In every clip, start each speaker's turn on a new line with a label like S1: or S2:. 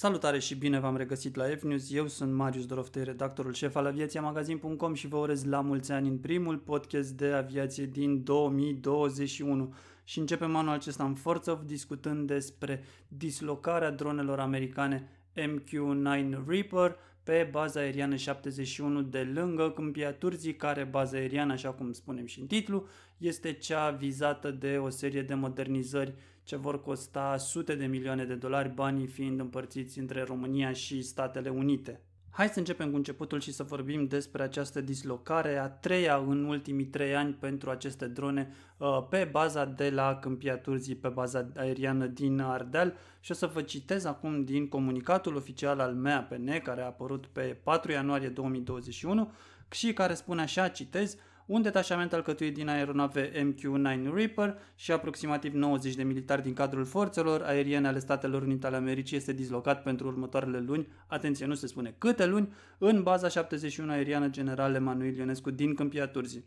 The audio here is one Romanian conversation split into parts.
S1: Salutare și bine v-am regăsit la FNews, news eu sunt Marius Doroftei, redactorul șef al aviațiamagazin.com și vă urez la mulți ani în primul podcast de aviație din 2021 și începem anul acesta în Forță discutând despre dislocarea dronelor americane MQ-9 Reaper pe baza aeriană 71 de lângă Câmpia Turzii, care baza aeriană, așa cum spunem și în titlu, este cea vizată de o serie de modernizări ce vor costa sute de milioane de dolari, banii fiind împărțiți între România și Statele Unite. Hai să începem cu începutul și să vorbim despre această dislocare a treia în ultimii trei ani pentru aceste drone uh, pe baza de la Câmpia Turzii, pe baza aeriană din Ardeal și o să vă citez acum din comunicatul oficial al MEAPN care a apărut pe 4 ianuarie 2021 și care spune așa, citez, un detașament alcătuit din aeronave MQ-9 Reaper și aproximativ 90 de militari din cadrul forțelor aeriene ale Statelor Unite ale Americii este dislocat pentru următoarele luni, atenție, nu se spune câte luni, în baza 71 aeriană general Emanuel Ionescu din Câmpia Turzii.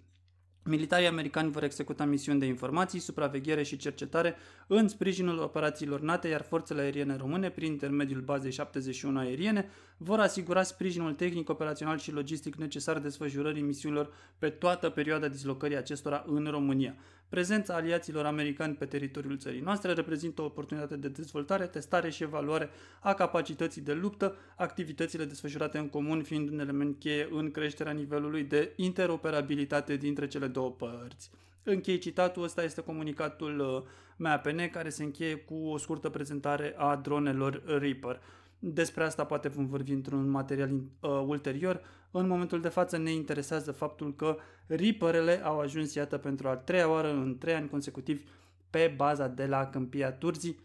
S1: Militarii americani vor executa misiuni de informații, supraveghere și cercetare în sprijinul operațiilor NATO, iar forțele aeriene române, prin intermediul bazei 71 aeriene, vor asigura sprijinul tehnic, operațional și logistic necesar desfășurării misiunilor pe toată perioada dislocării acestora în România. Prezența aliaților americani pe teritoriul țării noastre reprezintă o oportunitate de dezvoltare, testare și evaluare a capacității de luptă, activitățile desfășurate în comun fiind un element cheie în creșterea nivelului de interoperabilitate dintre cele două părți. Închei citatul, ăsta este comunicatul uh, MAPN care se încheie cu o scurtă prezentare a dronelor Reaper. Despre asta poate vom vorbi într-un material uh, ulterior. În momentul de față ne interesează faptul că Reaperele au ajuns, iată, pentru a treia oară în trei ani consecutivi pe baza de la Câmpia Turzii.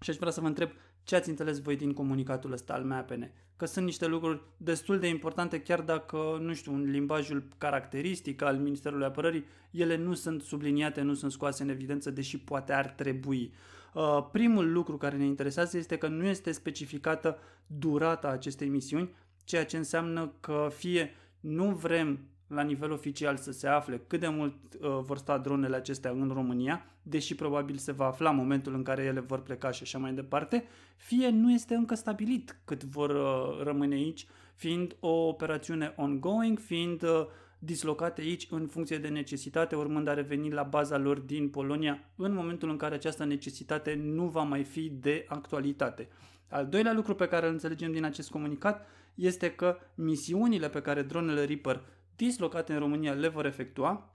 S1: Și aș vrea să vă întreb ce ați înțeles voi din comunicatul ăsta al MAPN? Că sunt niște lucruri destul de importante, chiar dacă, nu știu, în limbajul caracteristic al Ministerului Apărării, ele nu sunt subliniate, nu sunt scoase în evidență, deși poate ar trebui. Uh, primul lucru care ne interesează este că nu este specificată durata acestei misiuni, ceea ce înseamnă că fie nu vrem la nivel oficial să se afle cât de mult uh, vor sta dronele acestea în România, deși probabil se va afla momentul în care ele vor pleca și așa mai departe, fie nu este încă stabilit cât vor uh, rămâne aici, fiind o operațiune ongoing, fiind uh, dislocate aici în funcție de necesitate, urmând a reveni la baza lor din Polonia în momentul în care această necesitate nu va mai fi de actualitate. Al doilea lucru pe care îl înțelegem din acest comunicat este că misiunile pe care dronele Reaper dislocate în România le vor efectua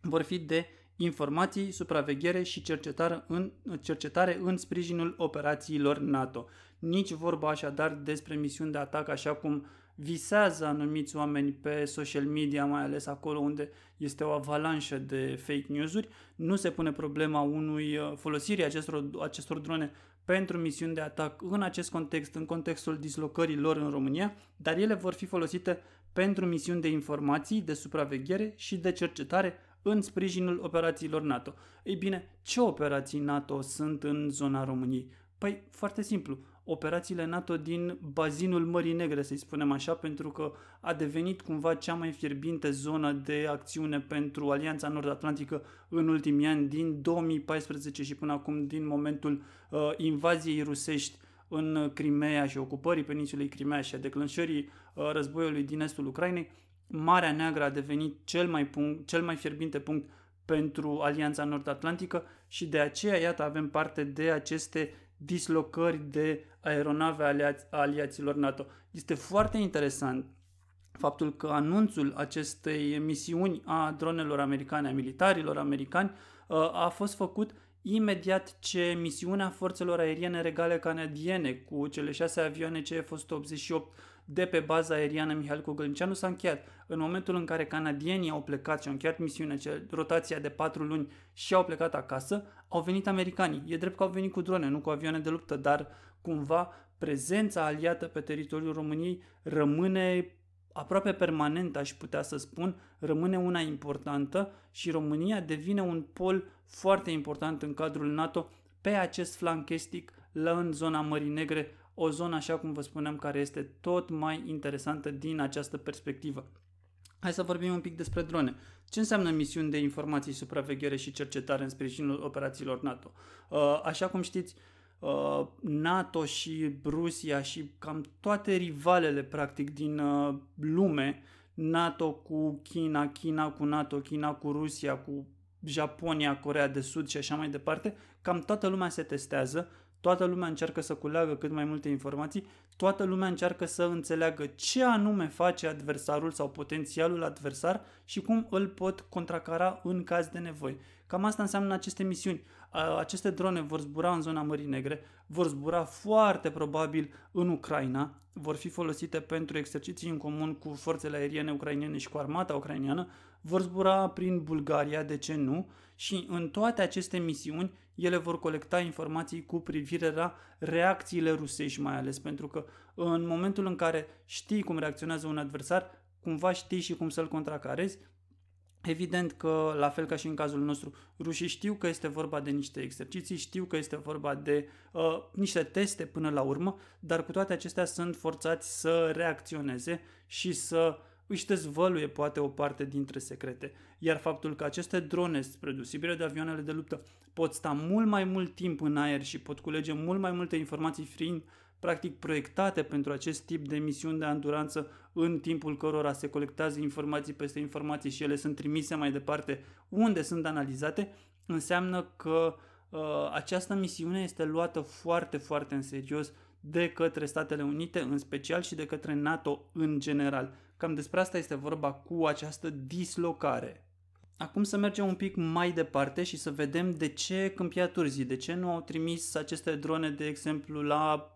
S1: vor fi de informații, supraveghere și cercetare în, cercetare în sprijinul operațiilor NATO. Nici vorba așadar despre misiuni de atac așa cum visează anumiți oameni pe social media, mai ales acolo unde este o avalanșă de fake news-uri, nu se pune problema unui uh, folosirii acestor, acestor drone pentru misiuni de atac în acest context, în contextul dislocării lor în România, dar ele vor fi folosite pentru misiuni de informații, de supraveghere și de cercetare în sprijinul operațiilor NATO. Ei bine, ce operații NATO sunt în zona României? Păi, foarte simplu, operațiile NATO din bazinul Mării Negre, să-i spunem așa, pentru că a devenit cumva cea mai fierbinte zonă de acțiune pentru Alianța Nord-Atlantică în ultimii ani, din 2014 și până acum, din momentul uh, invaziei rusești în Crimea și ocupării peninsulei Crimea și a declanșării uh, războiului din estul Ucrainei, Marea Neagră a devenit cel mai, punct, cel mai fierbinte punct pentru Alianța Nord-Atlantică și de aceea, iată, avem parte de aceste dislocări de aeronave aliaților NATO. Este foarte interesant faptul că anunțul acestei misiuni a dronelor americane, a militarilor americani, uh, a fost făcut imediat ce misiunea forțelor aeriene regale canadiene cu cele șase avioane CF-188 de pe baza aeriană Mihail Cogălnicianu s-a încheiat. În momentul în care canadienii au plecat și au încheiat misiunea, rotația de patru luni și au plecat acasă, au venit americanii. E drept că au venit cu drone, nu cu avioane de luptă, dar cumva prezența aliată pe teritoriul României rămâne aproape permanent, aș putea să spun, rămâne una importantă și România devine un pol foarte important în cadrul NATO pe acest flanc estic la în zona Mării Negre o zonă, așa cum vă spuneam, care este tot mai interesantă din această perspectivă. Hai să vorbim un pic despre drone. Ce înseamnă misiuni de informații, supraveghere și cercetare în sprijinul operațiilor NATO? Uh, așa cum știți, uh, NATO și Rusia și cam toate rivalele, practic, din uh, lume, NATO cu China, China cu NATO, China cu Rusia, cu Japonia, Corea de Sud și așa mai departe, cam toată lumea se testează toată lumea încearcă să culeagă cât mai multe informații, toată lumea încearcă să înțeleagă ce anume face adversarul sau potențialul adversar și cum îl pot contracara în caz de nevoie. Cam asta înseamnă aceste misiuni. Aceste drone vor zbura în zona Mării Negre, vor zbura foarte probabil în Ucraina, vor fi folosite pentru exerciții în comun cu forțele aeriene ucrainene și cu armata ucraineană, vor zbura prin Bulgaria, de ce nu, și în toate aceste misiuni ele vor colecta informații cu privire la reacțiile rusești mai ales, pentru că în momentul în care știi cum reacționează un adversar, cumva știi și cum să-l contracarezi, Evident că, la fel ca și în cazul nostru, rușii știu că este vorba de niște exerciții, știu că este vorba de uh, niște teste până la urmă, dar cu toate acestea sunt forțați să reacționeze și să își dezvăluie poate o parte dintre secrete, iar faptul că aceste drone, spre deosebire de avioanele de luptă, pot sta mult mai mult timp în aer și pot culege mult mai multe informații fiind practic proiectate pentru acest tip de misiuni de anduranță în timpul cărora se colectează informații peste informații și ele sunt trimise mai departe unde sunt analizate, înseamnă că uh, această misiune este luată foarte, foarte în serios de către Statele Unite în special și de către NATO în general. Cam despre asta este vorba cu această dislocare. Acum să mergem un pic mai departe și să vedem de ce Câmpia Turzii, de ce nu au trimis aceste drone, de exemplu, la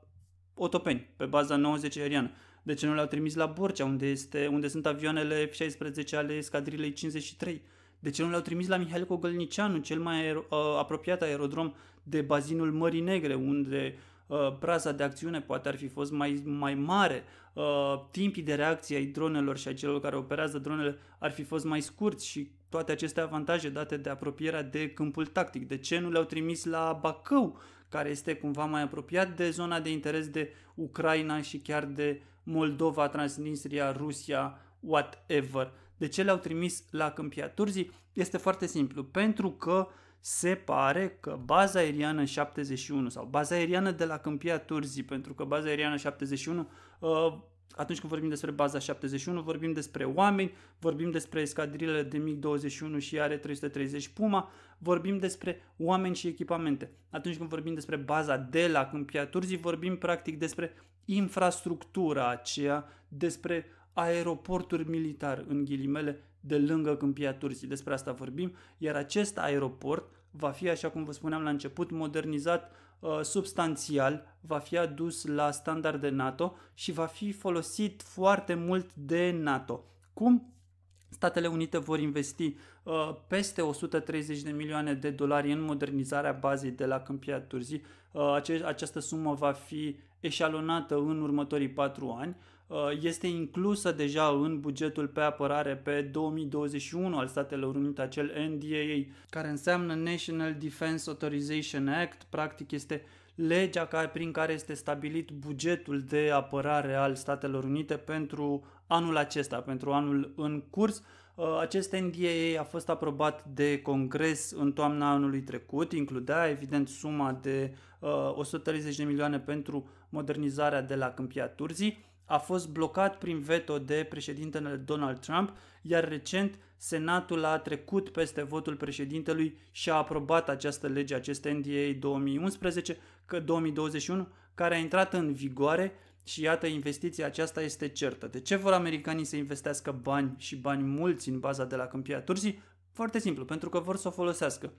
S1: Otopeni, pe baza 90 aeriană. De ce nu le-au trimis la Borcea, unde, este, unde sunt avioanele F-16 ale escadrilei 53? De ce nu le-au trimis la Mihail Cogălnicianu, cel mai aer, uh, apropiat aerodrom de bazinul Mării Negre, unde Uh, praza de acțiune poate ar fi fost mai, mai mare, uh, timpii de reacție ai dronelor și a celor care operează dronele ar fi fost mai scurți și toate aceste avantaje date de apropierea de câmpul tactic. De ce nu le-au trimis la Bacău, care este cumva mai apropiat de zona de interes de Ucraina și chiar de Moldova, Transnistria, Rusia, whatever. De ce le-au trimis la Câmpia Turzii? Este foarte simplu, pentru că uh, se pare că baza aeriană 71 sau baza aeriană de la Câmpia Turzii, pentru că baza aeriană 71, uh, atunci când vorbim despre baza 71, vorbim despre oameni, vorbim despre escadrilele de MiG-21 și are 330 Puma, vorbim despre oameni și echipamente. Atunci când vorbim despre baza de la Câmpia Turzii, vorbim practic despre infrastructura aceea, despre aeroporturi militar, în ghilimele, de lângă Câmpia Tursii, despre asta vorbim, iar acest aeroport va fi, așa cum vă spuneam la început, modernizat uh, substanțial, va fi adus la standarde NATO și va fi folosit foarte mult de NATO. Cum? Statele Unite vor investi uh, peste 130 de milioane de dolari în modernizarea bazei de la Câmpia Turzii. Uh, ace- această sumă va fi eșalonată în următorii patru ani Uh, este inclusă deja în bugetul pe apărare pe 2021 al Statelor Unite, acel NDAA, care înseamnă National Defense Authorization Act, practic este legea care, prin care este stabilit bugetul de apărare al Statelor Unite pentru anul acesta, pentru anul în curs. Uh, acest NDAA a fost aprobat de Congres în toamna anului trecut, includea evident suma de 130 uh, de milioane pentru modernizarea de la Câmpia Turzii, a fost blocat prin veto de președintele Donald Trump, iar recent Senatul a trecut peste votul președintelui și a aprobat această lege, acest NDA 2011, că 2021, care a intrat în vigoare și iată, investiția aceasta este certă. De ce vor americanii să investească bani și bani mulți în baza de la Câmpia Turzii? Foarte simplu, pentru că vor să o folosească.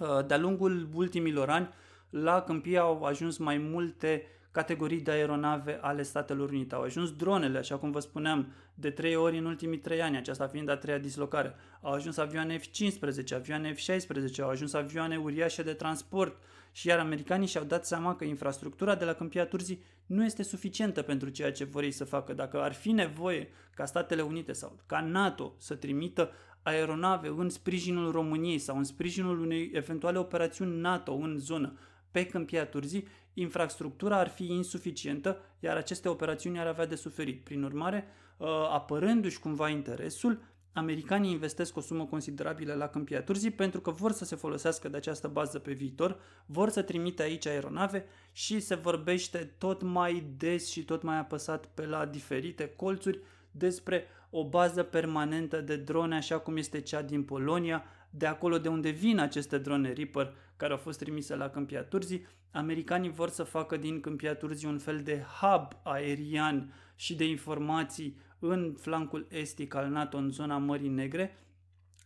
S1: Uh, de-a lungul ultimilor ani, la Câmpia au ajuns mai multe categorii de aeronave ale Statelor Unite. Au ajuns dronele, așa cum vă spuneam, de trei ori în ultimii trei ani, aceasta fiind a treia dislocare. Au ajuns avioane F-15, avioane F-16, au ajuns avioane uriașe de transport și iar americanii și-au dat seama că infrastructura de la Câmpia Turzii nu este suficientă pentru ceea ce vor ei să facă. Dacă ar fi nevoie ca Statele Unite sau ca NATO să trimită aeronave în sprijinul României sau în sprijinul unei eventuale operațiuni NATO în zonă, pe Câmpia Turzii, infrastructura ar fi insuficientă, iar aceste operațiuni ar avea de suferit. Prin urmare, uh, apărându-și cumva interesul, americanii investesc o sumă considerabilă la Câmpia Turzii pentru că vor să se folosească de această bază pe viitor, vor să trimite aici aeronave și se vorbește tot mai des și tot mai apăsat pe la diferite colțuri despre o bază permanentă de drone așa cum este cea din Polonia, de acolo de unde vin aceste drone Reaper care au fost trimise la Câmpia Turzii, americanii vor să facă din Câmpia Turzii un fel de hub aerian și de informații în flancul estic al NATO, în zona Mării Negre,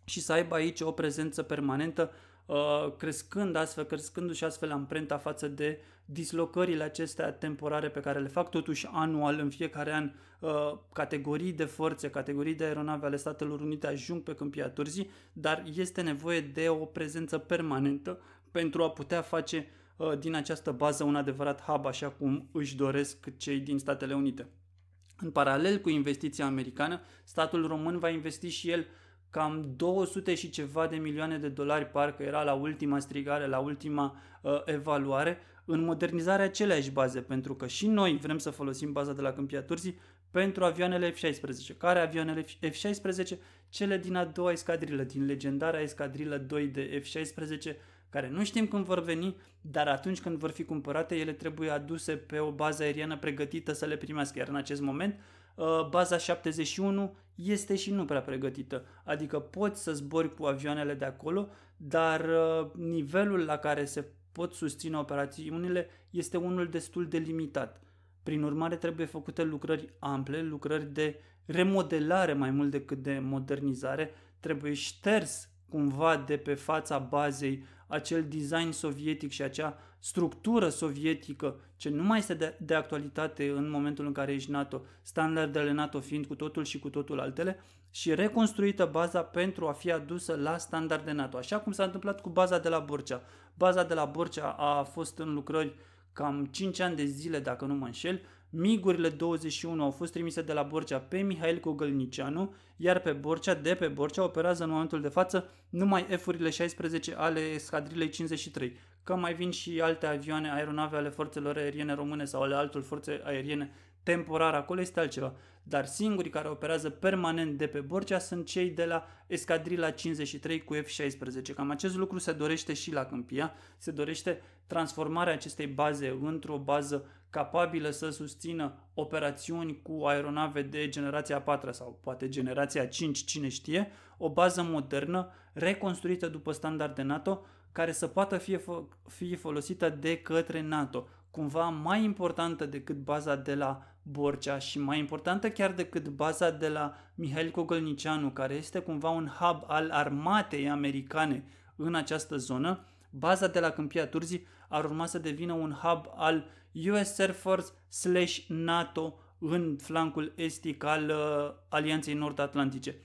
S1: și să aibă aici o prezență permanentă Uh, crescând astfel, crescându-și astfel amprenta față de dislocările acestea temporare pe care le fac totuși anual în fiecare an uh, categorii de forțe, categorii de aeronave ale Statelor Unite ajung pe câmpia turzii, dar este nevoie de o prezență permanentă pentru a putea face uh, din această bază un adevărat hub, așa cum își doresc cei din Statele Unite. În paralel cu investiția americană, statul român va investi și el uh, cam 200 și ceva de milioane de dolari, parcă era la ultima strigare, la ultima uh, evaluare, în modernizarea aceleași baze, pentru că și noi vrem să folosim baza de la Câmpia Turzii pentru avioanele F-16. Care avioanele F-16? Cele din a doua escadrilă, din legendarea escadrilă 2 de F-16, care nu știm când vor veni, dar atunci când vor fi cumpărate, ele trebuie aduse pe o bază aeriană pregătită să le primească. Iar în acest moment, uh, Uh, baza 71 este și nu prea pregătită. Adică poți să zbori cu avioanele de acolo, dar uh, nivelul la care se pot susține operațiunile este unul destul de limitat. Prin urmare, trebuie făcute lucrări ample, lucrări de remodelare mai mult decât de modernizare, trebuie șters cumva de pe fața bazei acel design sovietic și acea structură sovietică ce nu mai este de, de actualitate în momentul în care ești NATO, standardele NATO fiind cu totul și cu totul altele și reconstruită baza pentru a fi adusă la standarde NATO, așa cum s-a întâmplat cu baza de la Borcea. Baza de la Borcea a fost în lucrări cam 5 ani de zile, dacă nu mă înșel, Migurile 21 au fost trimise de la Borcea pe Mihail Cogălnicianu, iar pe Borcea, de pe Borcea, operează în momentul de față numai F-urile 16 ale escadrilei 53. Că mai vin și alte avioane, aeronave ale forțelor aeriene române sau ale altor forțe aeriene temporar acolo este altceva. Dar singurii care operează permanent de pe Borcea sunt cei de la Escadrila 53 cu F-16. Cam acest lucru se dorește și la Câmpia. Se dorește transformarea acestei baze într-o bază capabilă să susțină operațiuni cu aeronave de generația a patra sau poate generația 5, cine știe, o bază modernă reconstruită după standarde NATO care să poată fi, fo- fi folosită de către NATO, cumva mai importantă decât baza de la Borcea și mai importantă chiar decât baza de la Mihail Cogălnicianu, care este cumva un hub al armatei americane în această zonă, baza de la Câmpia Turzii ar urma să devină un hub al US Air Force slash NATO în flancul estic al uh, Alianței Nord-Atlantice.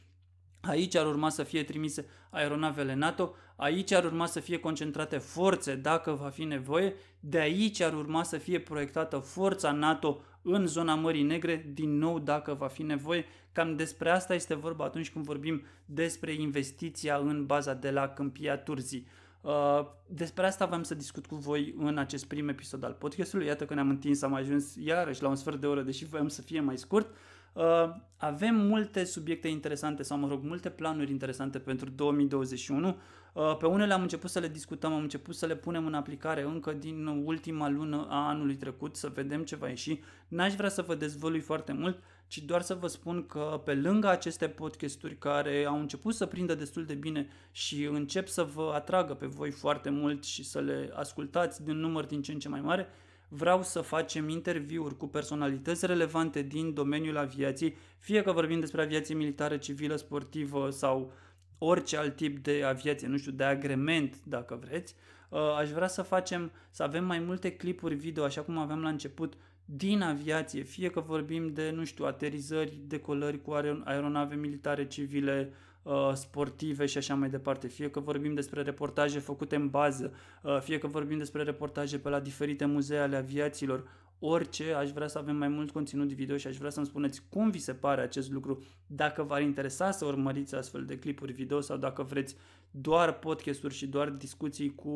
S1: Aici ar urma să fie trimise aeronavele NATO, aici ar urma să fie concentrate forțe dacă va fi nevoie, de aici ar urma să fie proiectată forța NATO în zona Mării Negre, din nou dacă va fi nevoie. Cam despre asta este vorba atunci când vorbim despre investiția în baza de la Câmpia Turzii. Uh, despre asta v-am să discut cu voi în acest prim episod al podcastului. Iată că ne-am întins, am ajuns iarăși la un sfert de oră, deși voiam să fie mai scurt. Uh, avem multe subiecte interesante sau, mă rog, multe planuri interesante pentru 2021. Uh, pe unele am început să le discutăm, am început să le punem în aplicare încă din ultima lună a anului trecut, să vedem ce va ieși. N-aș vrea să vă dezvălui foarte mult, ci doar să vă spun că pe lângă aceste podcasturi care au început să prindă destul de bine și încep să vă atragă pe voi foarte mult și să le ascultați din număr din ce în ce mai mare, vreau să facem interviuri cu personalități relevante din domeniul aviației, fie că vorbim despre aviație militară, civilă, sportivă sau orice alt tip de aviație, nu știu, de agrement, dacă vreți, uh, aș vrea să facem, să avem mai multe clipuri video, așa cum aveam la început, din aviație, fie că vorbim de, nu știu, aterizări, decolări cu aeronave militare, civile, uh, sportive și așa mai departe, fie că vorbim despre reportaje făcute în bază, uh, fie că vorbim despre reportaje pe la diferite muzee ale aviațiilor, orice, aș vrea să avem mai mult conținut video și aș vrea să-mi spuneți cum vi se pare acest lucru, dacă v-ar interesa să urmăriți astfel de clipuri video sau dacă vreți doar podcasturi și doar discuții cu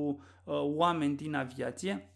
S1: uh, oameni din aviație.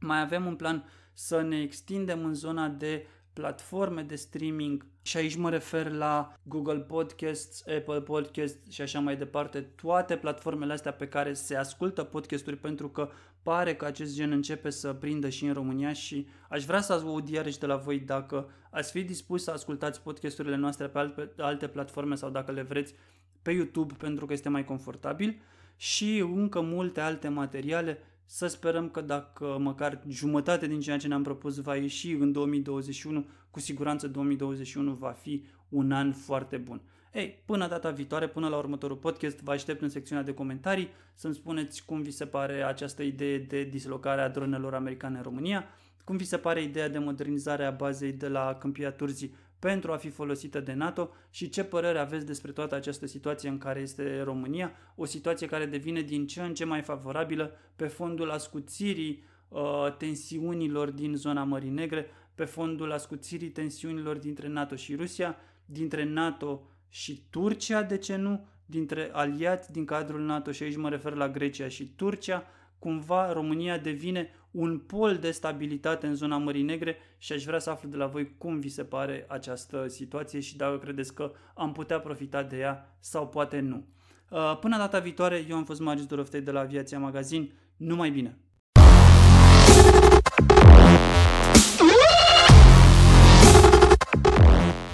S1: Mai avem un plan uh, să ne extindem în zona de platforme de streaming și aici mă refer la Google Podcasts, Apple Podcasts și așa mai departe, toate platformele astea pe care se ascultă podcasturi pentru că pare că acest gen începe să prindă și în România și aș vrea să aud iarăși de la voi dacă ați fi dispus să ascultați podcasturile noastre pe alte platforme sau dacă le vreți pe YouTube pentru că este mai confortabil și încă multe alte materiale să sperăm că dacă măcar jumătate din ceea ce ne-am propus va ieși în 2021, cu siguranță 2021 va fi un an foarte bun. Ei, până data viitoare, până la următorul podcast, vă aștept în secțiunea de comentarii să-mi spuneți cum vi se pare această idee de dislocare a dronelor americane în România, cum vi se pare ideea de modernizare a bazei de la Câmpia Turzii pentru a fi folosită de NATO și ce părere aveți despre toată această situație în care este România, o situație care devine din ce în ce mai favorabilă pe fondul ascuțirii uh, tensiunilor din zona Mării Negre, pe fondul ascuțirii tensiunilor dintre NATO și Rusia, dintre NATO și Turcia, de ce nu, dintre aliați din cadrul NATO și aici mă refer la Grecia și Turcia, cumva România devine un pol de stabilitate în zona Mării Negre și aș vrea să aflu de la voi cum vi se pare această situație și dacă credeți că am putea profita de ea sau poate nu. Uh, până data viitoare, eu am fost Marius Duroftei de la Aviația Magazin. Numai bine!